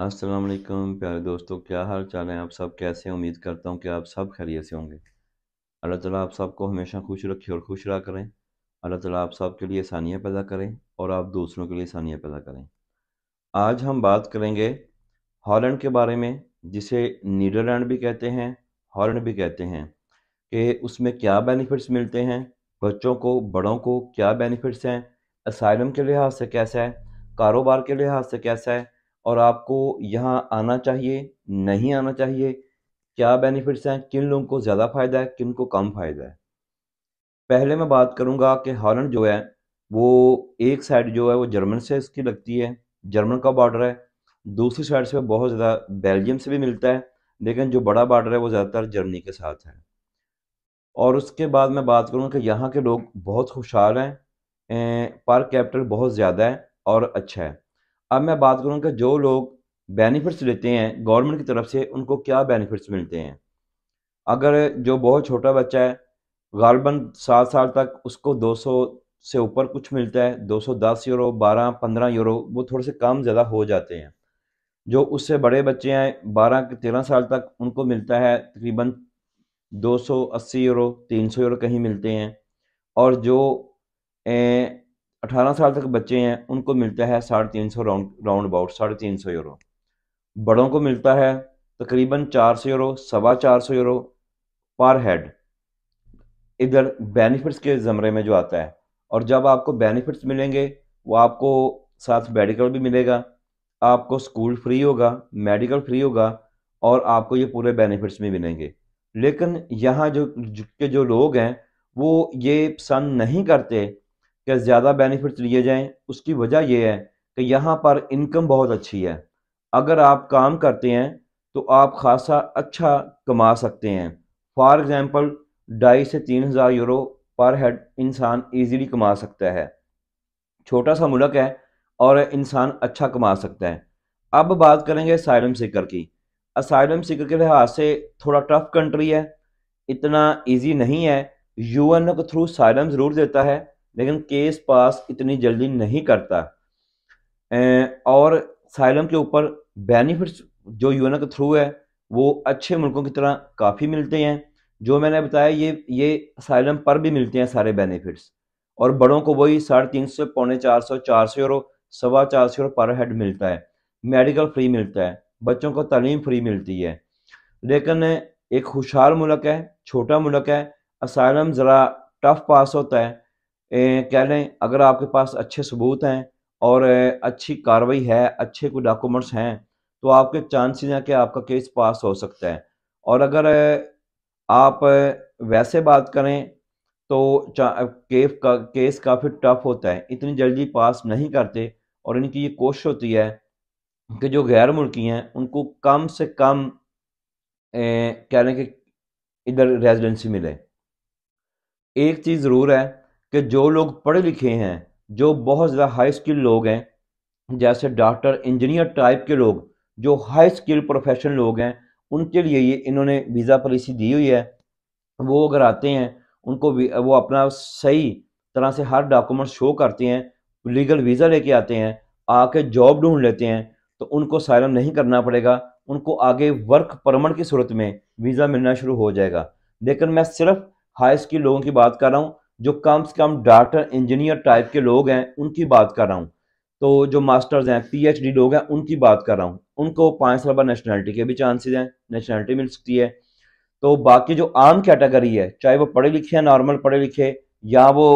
अस्सलाम वालेकुम प्यारे दोस्तों क्या हाल चाल है आप सब कैसे उम्मीद करता हूँ कि आप सब खैरियत से होंगे अल्लाह ताला आप सबको हमेशा खुश रखे और खुश रहा करें अल्लाह ताला आप सब के लिए आसानियाँ पैदा करें और आप दूसरों के लिए आसानियाँ पैदा करें आज हम बात करेंगे हॉलैंड के बारे में जिसे नीदरलैंड भी कहते हैं हॉलैंड भी कहते हैं कि उसमें क्या बेनिफिट्स मिलते हैं बच्चों को बड़ों को क्या बेनिफिट्स हैं असाइलम के लिहाज से कैसा है कारोबार के लिहाज से कैसा है और आपको यहाँ आना चाहिए नहीं आना चाहिए क्या बेनिफिट्स हैं किन लोगों को ज़्यादा फ़ायदा है किन को कम फ़ायदा है पहले मैं बात करूँगा कि हॉलैंड जो है वो एक साइड जो है वो जर्मन से इसकी लगती है जर्मन का बॉर्डर है दूसरी साइड से बहुत ज़्यादा बेल्जियम से भी मिलता है लेकिन जो बड़ा बॉर्डर है वो ज़्यादातर जर्मनी के साथ है और उसके बाद मैं बात करूँ कि यहाँ के लोग बहुत खुशहाल हैं पर कैपिटल बहुत ज़्यादा है और अच्छा है अब मैं बात करूँगा जो लोग बेनिफिट्स लेते हैं गवर्नमेंट की तरफ से उनको क्या बेनिफिट्स मिलते हैं अगर जो बहुत छोटा बच्चा है गालबन सात साल तक उसको 200 से ऊपर कुछ मिलता है 210 यूरो 12 15 यूरो वो थोड़े से कम ज़्यादा हो जाते हैं जो उससे बड़े बच्चे हैं बारह के तेरह साल तक उनको मिलता है तकरीबन अस्सी यूरो सौ यूरो कहीं मिलते हैं और जो अठारह साल तक बच्चे हैं उनको मिलता है साढ़े तीन सौ राउंड राउंड अबाउट साढ़े तीन सौ यूरो बड़ों को मिलता है तकरीबन चार सौ यूरो सवा चार सौ यूरो पर हेड इधर बेनिफिट्स के ज़मरे में जो आता है और जब आपको बेनिफिट्स मिलेंगे वो आपको साथ मेडिकल भी मिलेगा आपको स्कूल फ्री होगा मेडिकल फ्री होगा और आपको ये पूरे बेनिफिट्स भी मिलेंगे लेकिन यहाँ जो के जो लोग हैं वो ये पसंद नहीं करते के ज़्यादा बेनिफिट्स लिए जाएं उसकी वजह यह है कि यहाँ पर इनकम बहुत अच्छी है अगर आप काम करते हैं तो आप खासा अच्छा कमा सकते हैं फॉर एग्ज़ाम्पल ढाई से तीन हज़ार यूरो पर हेड इंसान ईजीली कमा सकता है छोटा सा मुल्क है और इंसान अच्छा कमा सकता है अब बात करेंगे साइलम सिकर की असाइलम सिकर के लिहाज से थोड़ा टफ कंट्री है इतना इजी नहीं है ओ के थ्रू साइलम ज़रूर देता है लेकिन केस पास इतनी जल्दी नहीं करता और साइलम के ऊपर बेनिफिट्स जो यूएनओ के थ्रू है वो अच्छे मुल्कों की तरह काफ़ी मिलते हैं जो मैंने बताया ये ये साइलम पर भी मिलते हैं सारे बेनिफिट्स और बड़ों को वही साढ़े तीन सौ पौने चार सौ चार सौ और सवा चार सौ पर हेड मिलता है मेडिकल फ्री मिलता है बच्चों को तालीम फ्री मिलती है लेकिन एक खुशहाल मुल्क है छोटा मुल्क है असाइलम ज़रा टफ पास होता है कह लें अगर आपके पास अच्छे सबूत हैं और अच्छी कार्रवाई है अच्छे कोई डॉक्यूमेंट्स हैं तो आपके चांसेस हैं कि आपका केस पास हो सकता है और अगर आप वैसे बात करें तो केस का केस काफ़ी टफ होता है इतनी जल्दी पास नहीं करते और इनकी ये कोशिश होती है कि जो गैर मुल्की हैं उनको कम से कम कह लें कि इधर रेजिडेंसी मिले एक चीज़ ज़रूर है कि जो लोग पढ़े लिखे हैं जो बहुत ज़्यादा हाई स्किल लोग हैं जैसे डॉक्टर इंजीनियर टाइप के लोग जो हाई स्किल प्रोफेशन लोग हैं उनके लिए ये इन्होंने वीज़ा पॉलिसी दी हुई है वो अगर आते हैं उनको वो अपना सही तरह से हर डॉक्यूमेंट शो करते हैं लीगल वीज़ा लेके आते हैं आके जॉब ढूंढ लेते हैं तो उनको साइलम नहीं करना पड़ेगा उनको आगे वर्क परमिट की सूरत में वीज़ा मिलना शुरू हो जाएगा लेकिन मैं सिर्फ हाई स्किल लोगों की बात कर रहा हूँ जो कम से कम डॉक्टर इंजीनियर टाइप के लोग हैं उनकी बात कर रहा हूँ तो जो मास्टर्स हैं पीएचडी लोग हैं उनकी बात कर रहा हूँ उनको पाँच साल बाद नेशनलिटी के भी चांसेस हैं नेशनलिटी मिल सकती है तो बाकी जो आम कैटेगरी है चाहे वो पढ़े लिखे हैं नॉर्मल पढ़े लिखे या वो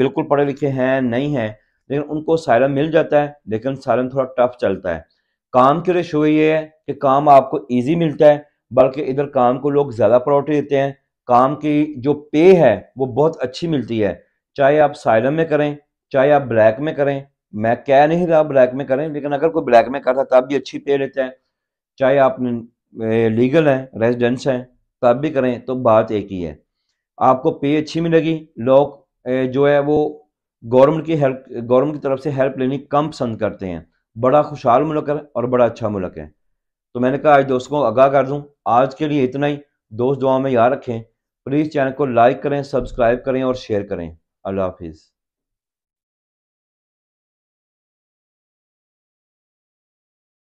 बिल्कुल पढ़े लिखे हैं नहीं हैं लेकिन उनको सायरम मिल जाता है लेकिन सायरम थोड़ा टफ चलता है काम के रेशो ये है कि काम आपको ईजी मिलता है बल्कि इधर काम को लोग ज़्यादा प्रायोरिटी देते हैं काम की जो पे है वो बहुत अच्छी मिलती है चाहे आप साइलम में करें चाहे आप ब्लैक में करें मैं कह नहीं रहा ब्लैक में करें लेकिन अगर कोई ब्लैक में करता तब भी अच्छी पे लेते हैं चाहे आप लीगल हैं रेजिडेंस हैं तब भी करें तो बात एक ही है आपको पे अच्छी मिलेगी लोग जो है वो गवर्नमेंट की हेल्प गवर्नमेंट की तरफ से हेल्प लेनी कम पसंद करते हैं बड़ा खुशहाल मुल्क है और बड़ा अच्छा मुल्क है तो मैंने कहा आज दोस्तों को आगाह कर दूं आज के लिए इतना ही दोस्त दुआ में याद रखें प्लीज़ चैनल को लाइक करें सब्सक्राइब करें और शेयर करें अल्लाह हाफिज़